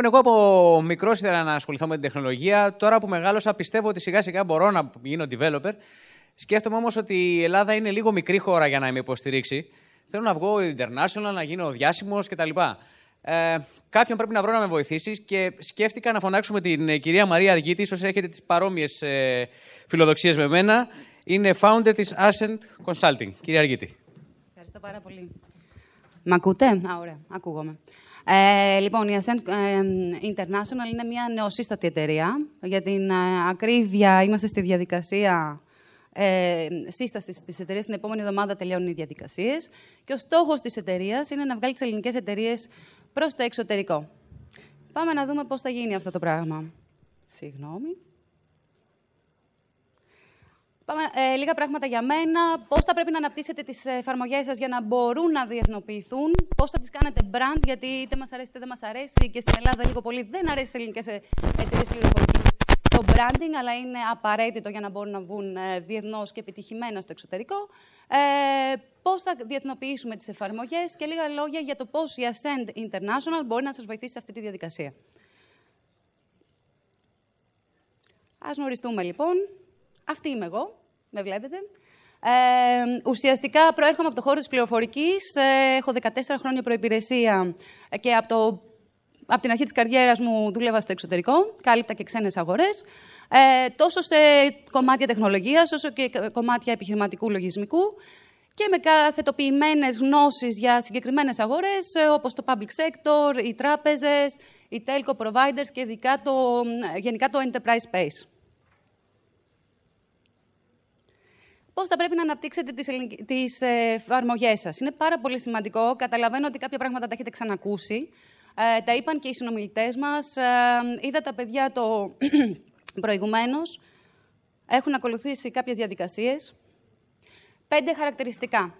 Λοιπόν, εγώ από μικρός ήθελα να ασχοληθώ με την τεχνολογία. Τώρα που μεγάλωσα, πιστεύω ότι σιγά σιγά μπορώ να γίνω developer. Σκέφτομαι όμως ότι η Ελλάδα είναι λίγο μικρή χώρα για να με υποστηρίξει. Θέλω να βγω international, να γίνω διάσημος κτλ. Ε, κάποιον πρέπει να βρω να με βοηθήσει και σκέφτηκα να φωνάξουμε την ε, κυρία Μαρία Αργίτη, ίσω έχετε τις παρόμοιες φιλοδοξίες με μένα. Είναι founder της Ascent Consulting. Κυρία Αργίτη. Ευχαριστώ πάρα πολύ. Μ' ακούτε? Α, ωραία. Ακούγομαι. Ε, λοιπόν, η Ascent ε, International είναι μια νεοσύστατη εταιρεία. Για την ε, ακρίβεια, είμαστε στη διαδικασία ε, σύστασης της εταιρείας. Την επόμενη εβδομάδα τελειώνουν οι διαδικασίες. Και ο στόχος της εταιρείας είναι να βγάλει τις ελληνικές εταιρείες προς το εξωτερικό. Πάμε να δούμε πώς θα γίνει αυτό το πράγμα. Συγγνώμη. Πάμε ε, λίγα πράγματα για μένα. Πώς θα πρέπει να αναπτύσσετε τις εφαρμογές σας για να μπορούν να διεθνοποιηθούν, πώς θα τις κάνετε brand, γιατί είτε μας αρέσει είτε δεν μας αρέσει και στην Ελλάδα λίγο πολύ δεν αρέσει σε ελληνικές ε, εταιρείες πληροφορικής το branding, αλλά είναι απαραίτητο για να μπορούν να βγουν ε, διεθνώς και επιτυχημένα στο εξωτερικό. Ε, πώς θα διεθνοποιήσουμε τις εφαρμογές και λίγα λόγια για το πώς η Ascend International μπορεί να σας βοηθήσει σε αυτή τη διαδικασία. Ας γνωριστούμε λοιπόν. Αυτή είμαι εγώ, με βλέπετε. Ε, ουσιαστικά προέρχομαι από το χώρο της πληροφορικής. Ε, έχω 14 χρόνια προϋπηρεσία και από, το, από την αρχή της καριέρας μου δούλευα στο εξωτερικό. Κάλυπτα και ξένες αγορές. Ε, τόσο σε κομμάτια τεχνολογίας, όσο και κομμάτια επιχειρηματικού λογισμικού και με καθετοποιημένες γνώσεις για συγκεκριμένες αγορές, ε, όπως το public sector, οι τράπεζες, οι telco providers και ειδικά το, γενικά το enterprise space. πώς θα πρέπει να αναπτύξετε τις ε, εφαρμογές σας. Είναι πάρα πολύ σημαντικό. Καταλαβαίνω ότι κάποια πράγματα τα έχετε ξανακούσει. Ε, τα είπαν και οι συνομιλητές μας. Ε, είδα τα παιδιά το προηγουμένως. Έχουν ακολουθήσει κάποιες διαδικασίες. Πέντε χαρακτηριστικά.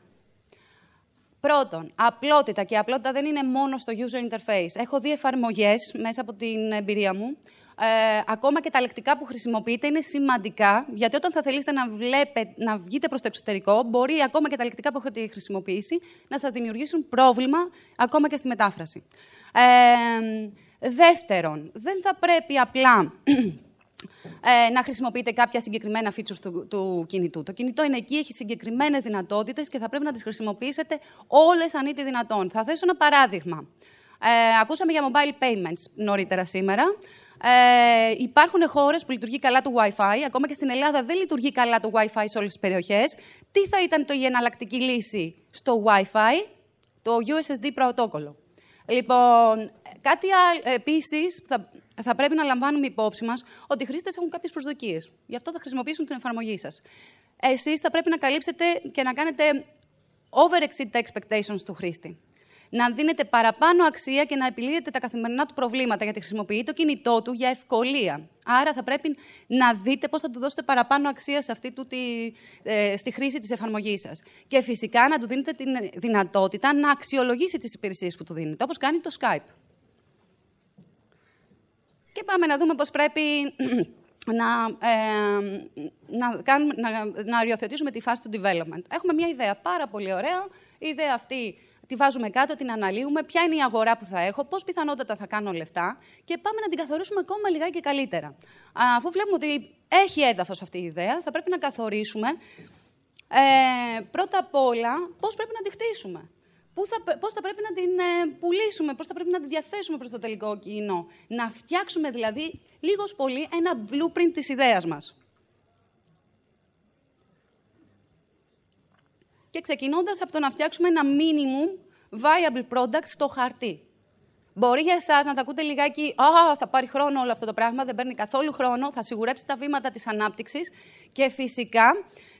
Πρώτον, απλότητα. Και απλότητα δεν είναι μόνο στο user interface. Έχω δει εφαρμογές μέσα από την εμπειρία μου ε, ακόμα και τα λεκτικά που χρησιμοποιείτε είναι σημαντικά, γιατί όταν θα θέλετε να, βλέπετε, να βγείτε προς το εξωτερικό, μπορεί ακόμα και τα λεκτικά που έχετε χρησιμοποιήσει να σας δημιουργήσουν πρόβλημα ακόμα και στη μετάφραση. Ε, δεύτερον, δεν θα πρέπει απλά ε, να χρησιμοποιείτε κάποια συγκεκριμένα features του, του κινητού. Το κινητό είναι εκεί, έχει συγκεκριμένες δυνατότητες και θα πρέπει να τις χρησιμοποιήσετε όλες αν είτε δυνατόν. Θα θέσω ένα παράδειγμα. Ε, ακούσαμε για mobile payments νωρίτερα σήμερα. Ε, υπάρχουν χώρες που λειτουργεί καλά το Wi-Fi. Ακόμα και στην Ελλάδα δεν λειτουργεί καλά το Wi-Fi σε όλες τις περιοχές. Τι θα ήταν το, η εναλλακτική λύση στο Wi-Fi, το USSD πρωτόκολλο. Λοιπόν, κάτι άλλο επίσης θα, θα πρέπει να λαμβάνουμε υπόψη μας ότι οι χρήστες έχουν κάποιες προσδοκίες. Γι' αυτό θα χρησιμοποιήσουν την εφαρμογή σας. Εσείς θα πρέπει να καλύψετε και να κάνετε over exceed expectations του χρήστη να δίνεται παραπάνω αξία και να επιλύεται τα καθημερινά του προβλήματα, γιατί χρησιμοποιεί το κινητό του για ευκολία. Άρα θα πρέπει να δείτε πώς θα του δώσετε παραπάνω αξία αυτή του ε, στη χρήση της εφαρμογής σας. Και φυσικά να του δίνετε τη δυνατότητα να αξιολογήσει τις υπηρεσίες που του δίνετε, όπως κάνει το Skype. Και πάμε να δούμε πώς πρέπει να, ε, να, κάνουμε, να, να οριοθετήσουμε τη φάση του development. Έχουμε μια ιδέα πάρα πολύ ωραία. Η ιδέα αυτή τη βάζουμε κάτω, την αναλύουμε, ποια είναι η αγορά που θα έχω, πώς πιθανότατα θα κάνω λεφτά και πάμε να την καθορίσουμε ακόμα λιγάκι καλύτερα. Αφού βλέπουμε ότι έχει έδαφος αυτή η ιδέα, θα πρέπει να καθορίσουμε ε, πρώτα απ' όλα πώς πρέπει να τη χτίσουμε. θα, πώς θα πρέπει να την ε, πουλήσουμε, πώς θα πρέπει να τη διαθέσουμε προς το τελικό κοινό. Να φτιάξουμε δηλαδή λίγος πολύ ένα blueprint της ιδέας μας. και ξεκινώντας από το να φτιάξουμε ένα minimum viable product στο χαρτί. Μπορεί για εσάς να τα ακούτε λιγάκι, Α, θα πάρει χρόνο όλο αυτό το πράγμα, δεν παίρνει καθόλου χρόνο, θα σιγουρέψει τα βήματα της ανάπτυξης και φυσικά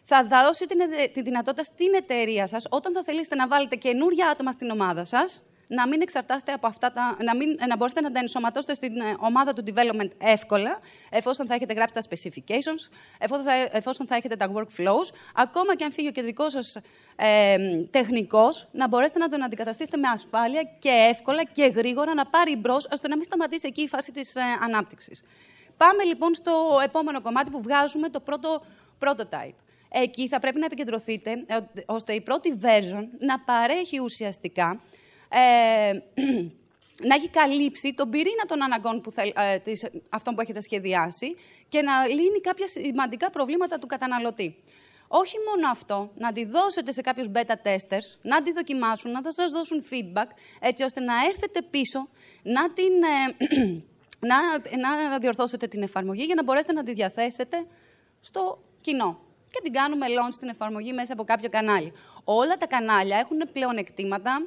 θα δώσει τη δυνατότητα στην εταιρεία σας, όταν θα θέλετε να βάλετε καινούργια άτομα στην ομάδα σας, να μην εξαρτάστε από αυτά τα, να, μην, να μπορέσετε να τα ενσωματώσετε στην ε, ομάδα του development εύκολα, εφόσον θα έχετε γράψει τα specifications, εφόσον θα, εφόσον θα έχετε τα workflows, ακόμα και αν φύγει ο κεντρικός σας ε, τεχνικός, να μπορέσετε να τον αντικαταστήσετε με ασφάλεια και εύκολα και γρήγορα να πάρει μπρος, ώστε να μην σταματήσει εκεί η φάση της ε, ανάπτυξης. Πάμε λοιπόν στο επόμενο κομμάτι που βγάζουμε το πρώτο prototype. Εκεί θα πρέπει να επικεντρωθείτε ε, ώστε η πρώτη version να παρέχει ουσιαστικά ε, να έχει καλύψει τον πυρήνα των αναγκών που θέλ, ε, αυτών που έχετε σχεδιάσει και να λύνει κάποια σημαντικά προβλήματα του καταναλωτή. Όχι μόνο αυτό, να τη δώσετε σε κάποιους beta testers, να τη δοκιμάσουν, να θα σας δώσουν feedback, έτσι ώστε να έρθετε πίσω, να, την, ε, να, να διορθώσετε την εφαρμογή για να μπορέσετε να τη διαθέσετε στο κοινό. Και την κάνουμε launch στην εφαρμογή μέσα από κάποιο κανάλι. Όλα τα κανάλια έχουν πλεονεκτήματα,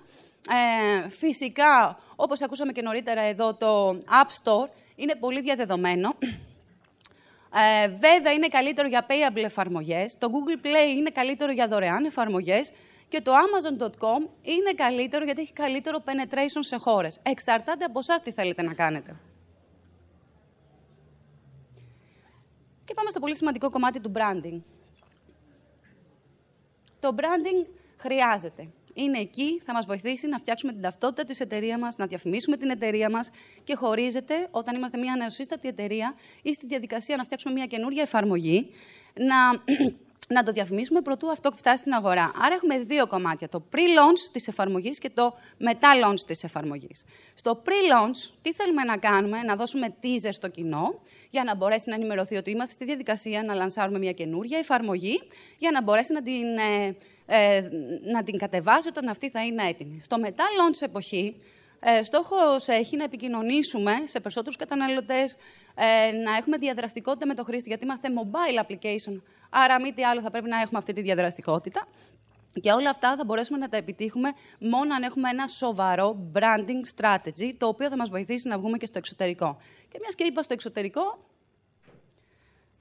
ε, φυσικά, όπως ακούσαμε και νωρίτερα εδώ, το App Store είναι πολύ διαδεδομένο. Ε, βέβαια, είναι καλύτερο για payable εφαρμογές. Το Google Play είναι καλύτερο για δωρεάν εφαρμογές. Και το Amazon.com είναι καλύτερο γιατί έχει καλύτερο penetration σε χώρες. Εξαρτάται από εσάς τι θέλετε να κάνετε. Και πάμε στο πολύ σημαντικό κομμάτι του branding. Το branding χρειάζεται είναι εκεί, θα μας βοηθήσει να φτιάξουμε την ταυτότητα της εταιρείας μας, να διαφημίσουμε την εταιρεία μας και χωρίζεται όταν είμαστε μια νεοσύστατη εταιρεία ή στη διαδικασία να φτιάξουμε μια καινούργια εφαρμογή, να να το διαφημίσουμε πρωτού αυτό φτάσει στην αγορά. Άρα έχουμε δύο κομμάτια, το pre-launch της εφαρμογής και το μετά-launch της εφαρμογής. Στο pre-launch, τι θέλουμε να κάνουμε, να δώσουμε teaser στο κοινό, για να μπορέσει να ενημερωθεί ότι είμαστε στη διαδικασία να λανσάρουμε μια καινούργια εφαρμογή, για να μπορέσει να την, ε, ε να την κατεβάσει όταν αυτή θα είναι έτοιμη. Στο μετά-launch εποχή, ε, Στόχος ε, έχει να επικοινωνήσουμε σε περισσότερους καταναλωτές, ε, να έχουμε διαδραστικότητα με το χρήστη, γιατί είμαστε mobile application. Άρα, μη τι άλλο, θα πρέπει να έχουμε αυτή τη διαδραστικότητα. Και όλα αυτά θα μπορέσουμε να τα επιτύχουμε μόνο αν έχουμε ένα σοβαρό branding strategy, το οποίο θα μας βοηθήσει να βγούμε και στο εξωτερικό. Και μιας και είπα στο εξωτερικό,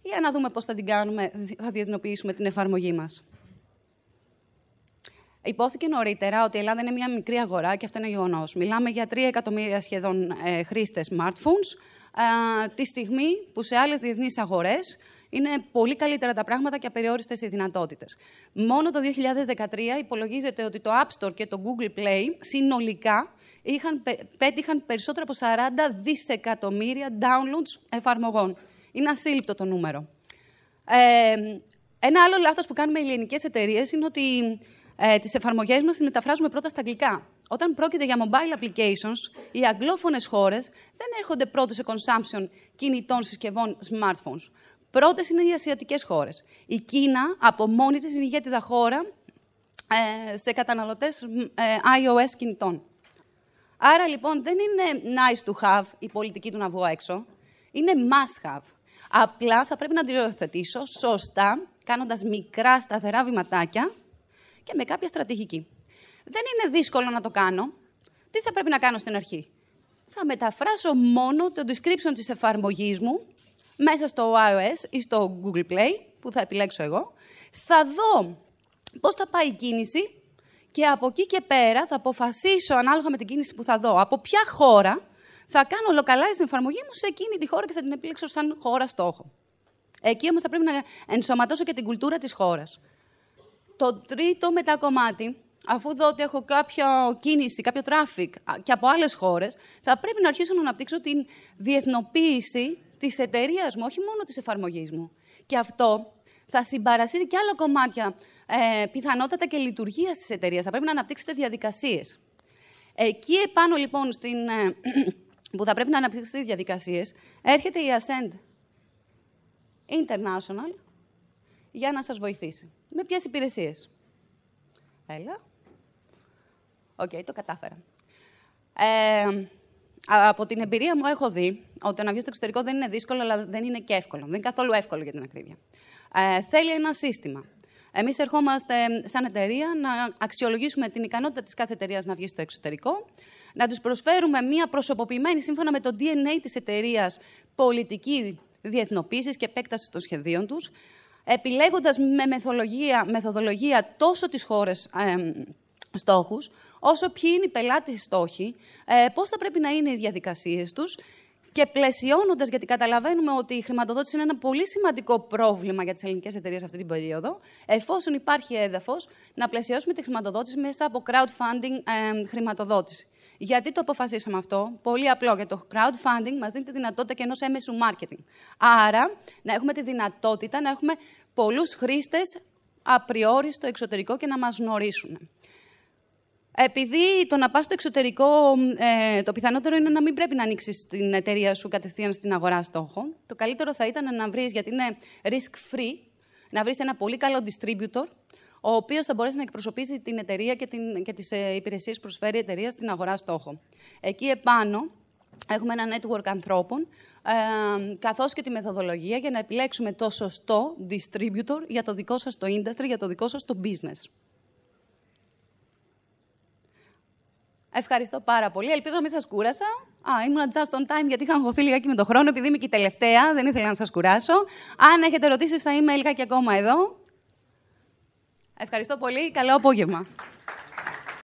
για να δούμε πώς θα την κάνουμε, θα διεθνοποιήσουμε την εφαρμογή μας. Υπόθηκε νωρίτερα ότι η Ελλάδα είναι μια μικρή αγορά και αυτό είναι γεγονός. Μιλάμε για 3 εκατομμύρια σχεδόν ε, χρήστες smartphones, ε, τη στιγμή που σε άλλες διεθνείς αγορές είναι πολύ καλύτερα τα πράγματα και απεριόριστες οι δυνατότητες. Μόνο το 2013 υπολογίζεται ότι το App Store και το Google Play συνολικά είχαν, πέτυχαν περισσότερα από 40 δισεκατομμύρια downloads εφαρμογών. Είναι ασύλληπτο το νούμερο. Ε, ένα άλλο λάθος που κάνουμε οι ελληνικές εταιρείες είναι ότι ε, τις εφαρμογές μας τις μεταφράζουμε πρώτα στα αγγλικά. Όταν πρόκειται για mobile applications, οι αγγλόφωνες χώρες δεν έρχονται πρώτες σε consumption κινητών συσκευών smartphones. Πρώτες είναι οι ασιατικές χώρες. Η Κίνα από μόνη της είναι ηγέτιδα χώρα ε, σε καταναλωτές ε, iOS κινητών. Άρα λοιπόν δεν είναι nice to have η πολιτική του να βγω έξω. Είναι must have. Απλά θα πρέπει να την σωστά, κάνοντας μικρά σταθερά βηματάκια, και με κάποια στρατηγική. Δεν είναι δύσκολο να το κάνω. Τι θα πρέπει να κάνω στην αρχή. Θα μεταφράσω μόνο το description της εφαρμογής μου μέσα στο iOS ή στο Google Play, που θα επιλέξω εγώ. Θα δω πώς θα πάει η κίνηση και από εκεί και πέρα θα αποφασίσω, ανάλογα με την κίνηση που θα δω, από ποια χώρα θα κάνω localize την εφαρμογή μου σε εκείνη τη χώρα και θα την επιλέξω σαν χώρα στόχο. Εκεί όμως θα πρέπει να ενσωματώσω και την κουλτούρα της χώρας το τρίτο μετακομάτι, αφού δω ότι έχω κάποια κίνηση, κάποιο τράφικ και από άλλες χώρες, θα πρέπει να αρχίσω να αναπτύξω την διεθνοποίηση της εταιρείας μου, όχι μόνο της εφαρμογής μου. Και αυτό θα συμπαρασύρει και άλλα κομμάτια, ε, πιθανότατα και λειτουργίας της εταιρείας. Θα πρέπει να αναπτύξετε διαδικασίες. Εκεί επάνω, λοιπόν, στην, ε, που θα πρέπει να αναπτύξετε διαδικασίες, έρχεται η Ascend International για να σας βοηθήσει με ποιες υπηρεσίες. Έλα. Οκ, okay, το κατάφερα. Ε, από την εμπειρία μου έχω δει ότι να βγεις στο εξωτερικό δεν είναι δύσκολο, αλλά δεν είναι και εύκολο. Δεν είναι καθόλου εύκολο για την ακρίβεια. Ε, θέλει ένα σύστημα. Εμείς ερχόμαστε σαν εταιρεία να αξιολογήσουμε την ικανότητα της κάθε εταιρείας να βγει στο εξωτερικό, να τους προσφέρουμε μία προσωποποιημένη σύμφωνα με το DNA της εταιρείας πολιτική διεθνοποίησης και επέκταση των σχεδίων τους, επιλέγοντας με μεθοδολογία, τόσο τις χώρες ε, στόχους, όσο ποιοι είναι οι πελάτες στόχοι, ε, πώς θα πρέπει να είναι οι διαδικασίες τους και πλαισιώνοντας, γιατί καταλαβαίνουμε ότι η χρηματοδότηση είναι ένα πολύ σημαντικό πρόβλημα για τις ελληνικές εταιρείες αυτή την περίοδο, εφόσον υπάρχει έδαφος, να πλαισιώσουμε τη χρηματοδότηση μέσα από crowdfunding χρηματοδότηση. Γιατί το αποφασίσαμε αυτό, πολύ απλό, γιατί το crowdfunding μας δίνει τη δυνατότητα και ενός έμεσου marketing. Άρα, να έχουμε τη δυνατότητα να έχουμε πολλούς χρήστες απριόριστο στο εξωτερικό και να μας γνωρίσουν. Επειδή το να πας στο εξωτερικό, ε, το πιθανότερο είναι να μην πρέπει να ανοίξεις την εταιρεία σου κατευθείαν στην αγορά στόχο. Το καλύτερο θα ήταν να βρεις, γιατί είναι risk-free, να βρεις ένα πολύ καλό distributor, ο οποίος θα μπορέσει να εκπροσωπήσει την εταιρεία και, την, και τις ε, υπηρεσίες που προσφέρει η εταιρεία στην αγορά στόχο. Εκεί επάνω έχουμε ένα network ανθρώπων, ε, καθώς και τη μεθοδολογία για να επιλέξουμε το σωστό distributor για το δικό σας το industry, για το δικό σας το business. Ευχαριστώ πάρα πολύ. Ελπίζω να μην σας κούρασα. Α, ήμουν just on time γιατί είχα αγχωθεί λιγάκι με τον χρόνο, επειδή είμαι και η τελευταία, δεν ήθελα να σας κουράσω. Αν έχετε ερωτήσεις θα είμαι λιγάκι ακόμα εδώ. Ευχαριστώ πολύ. Καλό απόγευμα.